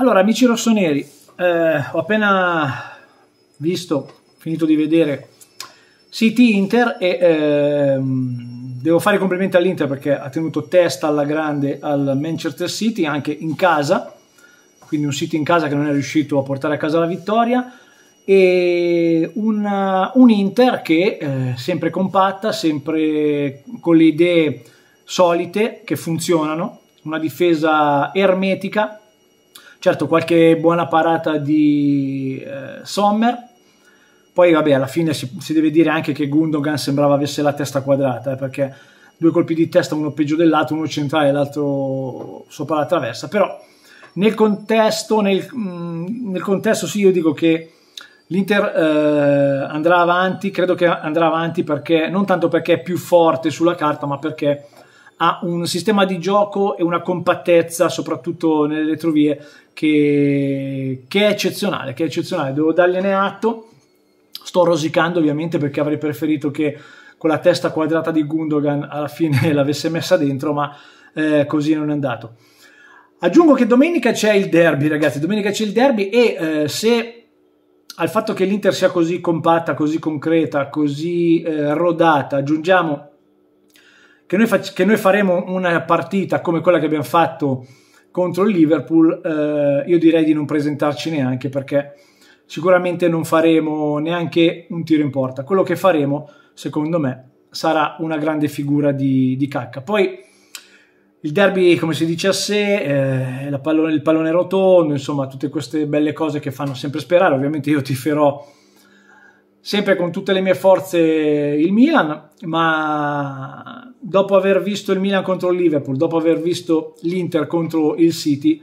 Allora, amici rossoneri, eh, ho appena visto, finito di vedere City Inter e ehm, devo fare i complimenti all'Inter perché ha tenuto testa alla grande al Manchester City anche in casa, quindi un City in casa che non è riuscito a portare a casa la vittoria e una, un Inter che eh, sempre compatta, sempre con le idee solite che funzionano, una difesa ermetica Certo, qualche buona parata di eh, Sommer. Poi, vabbè, alla fine si, si, deve dire anche che Gundogan sembrava avesse la testa quadrata, eh, perché due colpi di testa, uno peggio dell'altro uno centrale e l'altro sopra la traversa. Però nel contesto, nel, mh, mm, nel contesto sì, io dico che l'Inter eh, andrà avanti, credo che andrà avanti perché, non tanto perché è più forte sulla carta, ma perché ha un sistema di gioco e una compattezza, soprattutto nelle retrovie, che, che è eccezionale, che è eccezionale. Devo dargliene atto. Sto rosicando ovviamente perché avrei preferito che con la testa quadrata di Gundogan alla fine l'avesse messa dentro, ma eh, così non è andato. Aggiungo che domenica c'è il derby, ragazzi. Domenica c'è il derby e eh, se al fatto che l'Inter sia così compatta, così concreta, così eh, rodata, aggiungiamo che noi, fac- che noi faremo una partita come quella che abbiamo fatto contro il Liverpool, eh, io direi di non presentarci neanche perché sicuramente non faremo neanche un tiro in porta. Quello che faremo, secondo me, sarà una grande figura di, di cacca. Poi il derby, come si dice a sé, eh, pallone, il pallone rotondo, insomma, tutte queste belle cose che fanno sempre sperare. Ovviamente io ti farò sempre con tutte le mie forze il Milan, ma dopo aver visto il Milan contro il Liverpool, dopo aver visto l'Inter contro il City,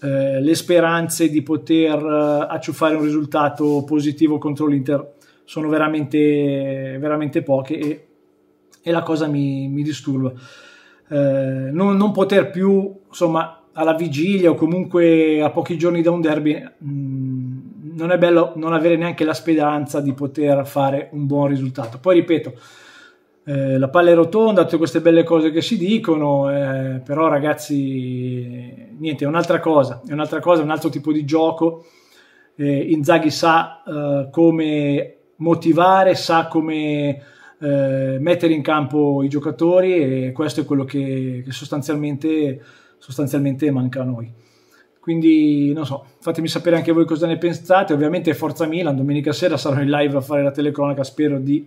eh, le speranze di poter eh, acciuffare un risultato positivo contro l'Inter sono veramente, veramente poche e, e, la cosa mi, mi disturba. Eh, non, non, poter più, insomma, alla vigilia o comunque a pochi giorni da un derby, mh, mm, non è bello non avere neanche la speranza di poter fare un buon risultato. Poi ripeto, eh, la palla è rotonda, tutte queste belle cose che si dicono, eh, però ragazzi, niente, è un'altra cosa, è un'altra cosa, è un altro tipo di gioco. Eh, Inzaghi sa eh, come motivare, sa come eh, mettere in campo i giocatori e questo è quello che, che sostanzialmente, sostanzialmente manca a noi. Quindi non so, fatemi sapere anche voi cosa ne pensate. Ovviamente Forza Milan, domenica sera sarò in live a fare la telecronaca, spero di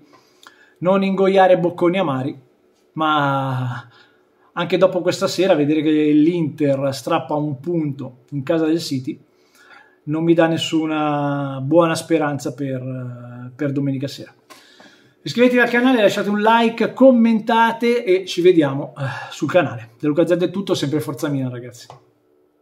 non ingoiare bocconi amari, ma anche dopo questa sera vedere che l'Inter strappa un punto in casa del City non mi dà nessuna buona speranza per, per domenica sera. Iscrivetevi al canale, lasciate un like, commentate e ci vediamo eh, sul canale. Da Luca Zed è tutto, sempre Forza Milan ragazzi.